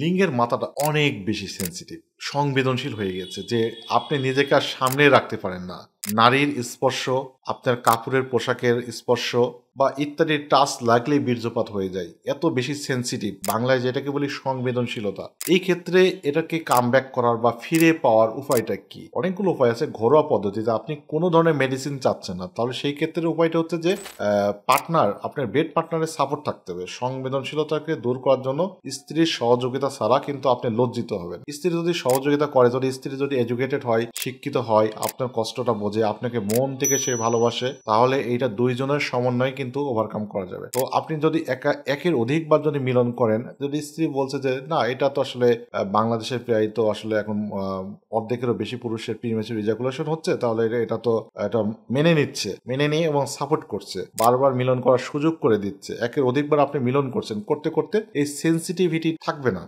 লিঙ্গের মাথাটা অনেক বেশি সেন্সিটিভ সংবেদনশীল হয়ে গেছে যে আপনি নিজেকে আর সামনে রাখতে পারেন না নারীর স্পর্শ আপনার কাপড়ের পোশাকের স্পর্শ বা ইত্যাদি টাচ লাগলেই বীর্যপাত হয়ে যায় এত বেশি সেন্সিটিভ বাংলায় যেটাকে বলি সংবেদনশীলতা এই ক্ষেত্রে এটাকে কাম করার বা ফিরে পাওয়ার উপায়টা কি অনেকগুলো উপায় আছে ঘরোয়া পদ্ধতিতে আপনি কোনো ধরনের মেডিসিন চাচ্ছেন না তাহলে সেই ক্ষেত্রে উপায়টা হচ্ছে যে পার্টনার আপনার বেড পার্টনারের সাপোর্ট থাকতে হবে সংবেদনশীলতাকে দূর করার জন্য স্ত্রীর সহযোগিতা ছাড়া কিন্তু আপনি লজ্জিত হবেন স্ত্রী যদি সহ সহযোগিতা করে যদি স্ত্রী যদি এডুকেটেড হয় শিক্ষিত হয় আপনার কষ্টটা বোঝে আপনাকে মন থেকে সে ভালোবাসে তাহলে এইটা দুইজনের সমন্বয় কিন্তু ওভারকাম করা যাবে তো আপনি যদি একা একের অধিকবার যদি মিলন করেন যদি স্ত্রী বলছে যে না এটা তো আসলে বাংলাদেশের প্রায় তো আসলে এখন অর্ধেকেরও বেশি পুরুষের প্রিমেচুর ইজাকুলেশন হচ্ছে তাহলে এটা তো এটা মেনে নিচ্ছে মেনে নিয়ে এবং সাপোর্ট করছে বারবার মিলন করার সুযোগ করে দিচ্ছে একের অধিকবার আপনি মিলন করছেন করতে করতে এই সেন্সিটিভিটি থাকবে না